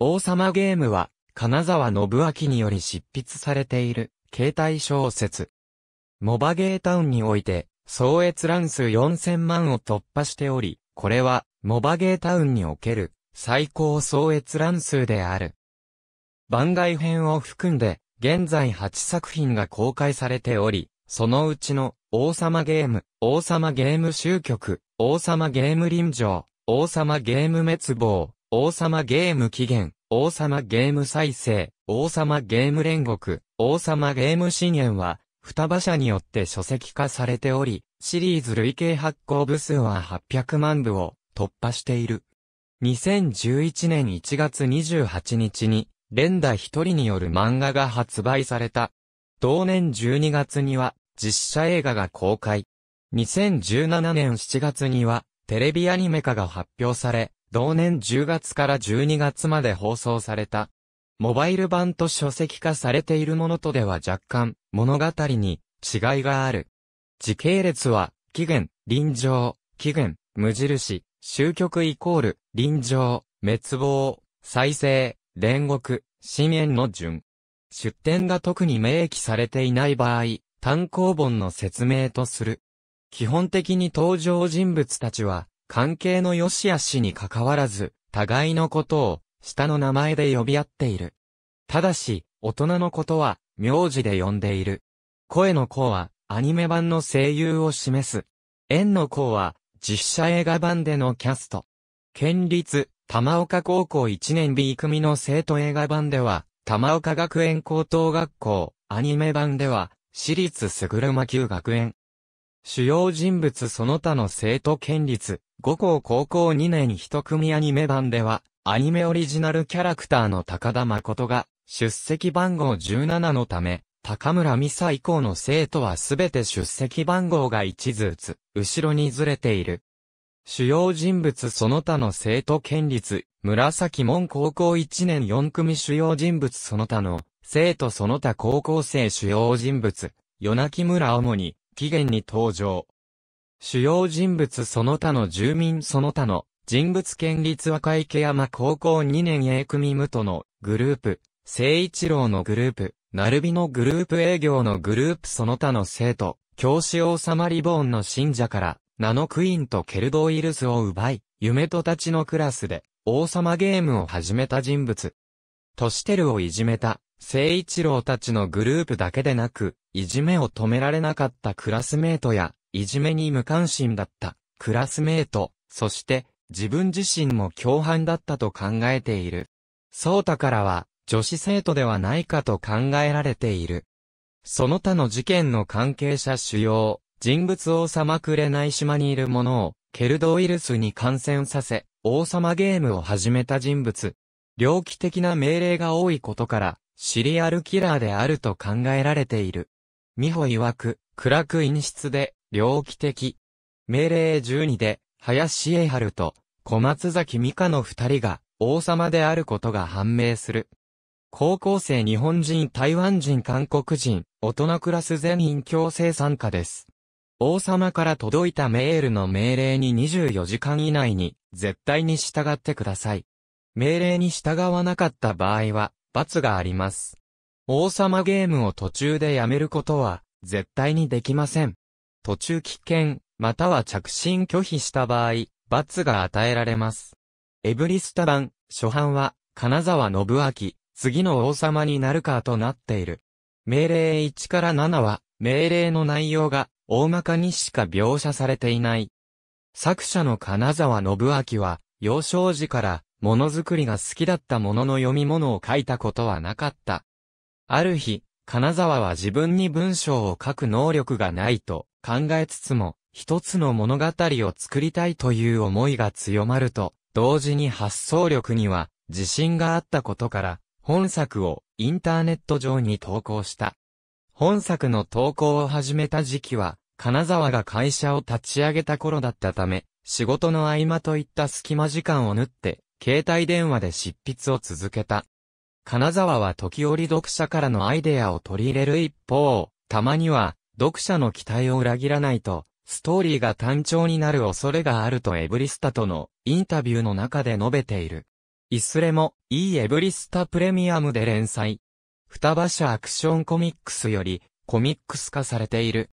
王様ゲームは、金沢信明により執筆されている、携帯小説。モバゲータウンにおいて、総閲覧数4000万を突破しており、これは、モバゲータウンにおける、最高総閲覧数である。番外編を含んで、現在8作品が公開されており、そのうちの、王様ゲーム、王様ゲーム終局、王様ゲーム臨場、王様ゲーム滅亡、王様ゲーム起源、王様ゲーム再生、王様ゲーム煉獄、王様ゲーム資源は、双馬車によって書籍化されており、シリーズ累計発行部数は800万部を突破している。2011年1月28日に、連打一人による漫画が発売された。同年12月には、実写映画が公開。2017年7月には、テレビアニメ化が発表され、同年10月から12月まで放送された。モバイル版と書籍化されているものとでは若干、物語に違いがある。時系列は、期限、臨場、期限、無印、終局イコール、臨場、滅亡、再生、煉獄、深淵の順。出典が特に明記されていない場合、単行本の説明とする。基本的に登場人物たちは、関係の良し悪しに関わらず、互いのことを、下の名前で呼び合っている。ただし、大人のことは、名字で呼んでいる。声の子は、アニメ版の声優を示す。縁の子は、実写映画版でのキャスト。県立、玉岡高校1年 B 組の生徒映画版では、玉岡学園高等学校、アニメ版では、私立すぐるま級学園。主要人物その他の生徒県立、五校高校2年一組アニメ版では、アニメオリジナルキャラクターの高田誠が、出席番号17のため、高村美沙以降の生徒はすべて出席番号が1ずつ、後ろにずれている。主要人物その他の生徒県立、紫門高校1年4組主要人物その他の、生徒その他高校生主要人物、夜泣き村主に、期限に登場。主要人物その他の住民その他の人物県立和歌池山高校2年 A 組無都のグループ、聖一郎のグループ、るびのグループ営業のグループその他の生徒、教師王様リボーンの信者から、ナノクイーンとケルドウイルスを奪い、夢とたちのクラスで、王様ゲームを始めた人物。トシテルをいじめた、聖一郎たちのグループだけでなく、いじめを止められなかったクラスメートや、いじめに無関心だったクラスメート、そして自分自身も共犯だったと考えている。そうたからは女子生徒ではないかと考えられている。その他の事件の関係者主要、人物王様くれない島にいる者を、ケルドウイルスに感染させ、王様ゲームを始めた人物。猟奇的な命令が多いことから、シリアルキラーであると考えられている。美穂曰く、暗く陰湿で、猟奇的。命令12で、林栄春と小松崎美香の二人が王様であることが判明する。高校生日本人、台湾人、韓国人、大人クラス全員強制参加です。王様から届いたメールの命令に24時間以内に絶対に従ってください。命令に従わなかった場合は罰があります。王様ゲームを途中でやめることは絶対にできません。途中危険、または着信拒否した場合、罰が与えられます。エブリスタ版、初版は、金沢信明、次の王様になるかとなっている。命令1から7は、命令の内容が、大まかにしか描写されていない。作者の金沢信明は、幼少時から、ものづくりが好きだったものの読み物を書いたことはなかった。ある日、金沢は自分に文章を書く能力がないと、考えつつも、一つの物語を作りたいという思いが強まると、同時に発想力には自信があったことから、本作をインターネット上に投稿した。本作の投稿を始めた時期は、金沢が会社を立ち上げた頃だったため、仕事の合間といった隙間時間を縫って、携帯電話で執筆を続けた。金沢は時折読者からのアイデアを取り入れる一方、たまには読者の期待を裏切らないと、ストーリーが単調になる恐れがあるとエブリスタとのインタビューの中で述べている。いずれも、いいエブリスタプレミアムで連載。双葉社アクションコミックスより、コミックス化されている。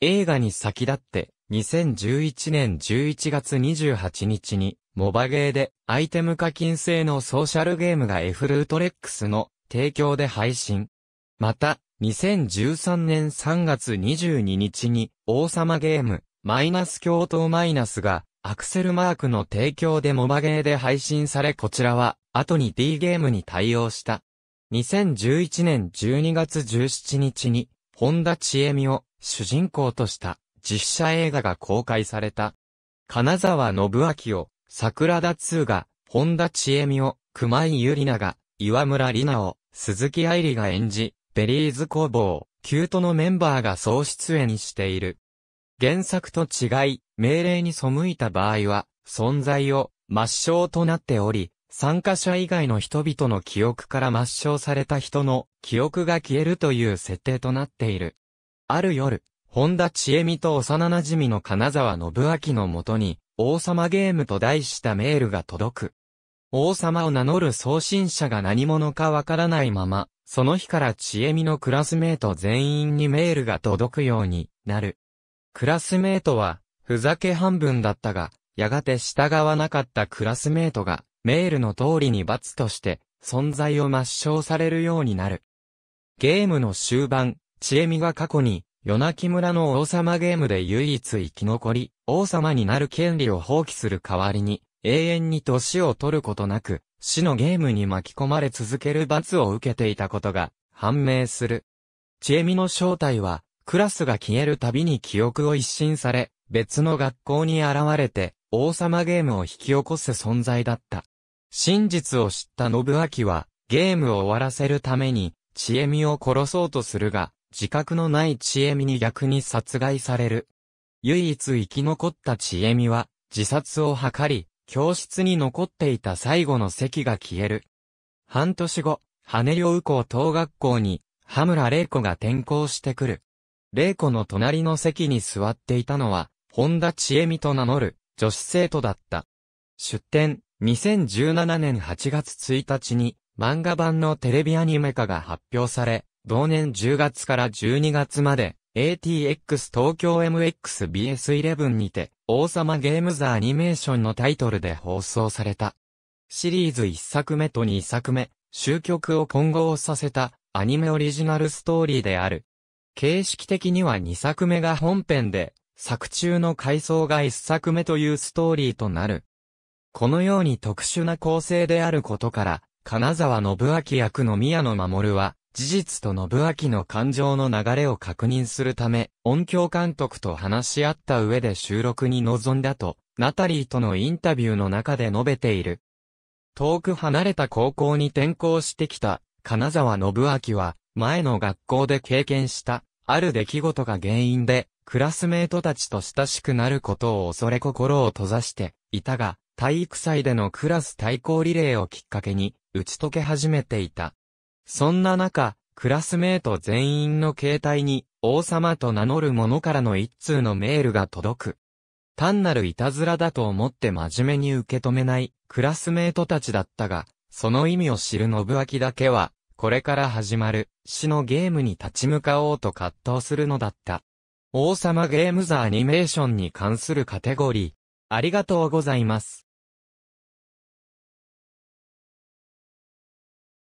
映画に先立って、2011年11月28日に、モバゲーで、アイテム課金制のソーシャルゲームがエフルートレックスの提供で配信。また、2013年3月22日に、王様ゲーム、マイナス共闘マイナスが、アクセルマークの提供でモバゲーで配信されこちらは、後に D ゲームに対応した。2011年12月17日に、本田千恵美を主人公とした実写映画が公開された。金沢信明を、桜田通が、本田千恵美を、熊井ゆりなが、岩村里奈を、鈴木愛理が演じ、ベリーズ工房、キュートのメンバーが総出演している。原作と違い、命令に背いた場合は、存在を抹消となっており、参加者以外の人々の記憶から抹消された人の記憶が消えるという設定となっている。ある夜、本田千恵美と幼馴染の金沢信明のもとに、王様ゲームと題したメールが届く。王様を名乗る送信者が何者かわからないまま、その日からちえみのクラスメート全員にメールが届くようになる。クラスメートは、ふざけ半分だったが、やがて従わなかったクラスメートが、メールの通りに罰として、存在を抹消されるようになる。ゲームの終盤、ちえみが過去に、夜泣き村の王様ゲームで唯一生き残り、王様になる権利を放棄する代わりに、永遠に年を取ることなく、死のゲームに巻き込まれ続ける罰を受けていたことが判明する。ちえみの正体は、クラスが消えるたびに記憶を一新され、別の学校に現れて、王様ゲームを引き起こす存在だった。真実を知った信明は、ゲームを終わらせるために、ちえみを殺そうとするが、自覚のないちえみに逆に殺害される。唯一生き残ったちえみは、自殺を図り、教室に残っていた最後の席が消える。半年後、羽両右校等学校に、羽村玲子が転校してくる。玲子の隣の席に座っていたのは、本田千恵美と名乗る、女子生徒だった。出展、2017年8月1日に、漫画版のテレビアニメ化が発表され、同年10月から12月まで、ATX 東京 MXBS11 にて、王様ゲームズアニメーションのタイトルで放送された。シリーズ1作目と2作目、終局を混合させたアニメオリジナルストーリーである。形式的には2作目が本編で、作中の回想が1作目というストーリーとなる。このように特殊な構成であることから、金沢信明役の宮野守は、事実と信明の感情の流れを確認するため、音響監督と話し合った上で収録に臨んだと、ナタリーとのインタビューの中で述べている。遠く離れた高校に転校してきた、金沢信明は、前の学校で経験した、ある出来事が原因で、クラスメートたちと親しくなることを恐れ心を閉ざしていたが、体育祭でのクラス対抗リレーをきっかけに、打ち解け始めていた。そんな中、クラスメート全員の携帯に、王様と名乗る者からの一通のメールが届く。単なるいたずらだと思って真面目に受け止めないクラスメートたちだったが、その意味を知る信明だけは、これから始まる死のゲームに立ち向かおうと葛藤するのだった。王様ゲームザアニメーションに関するカテゴリー。ありがとうございます。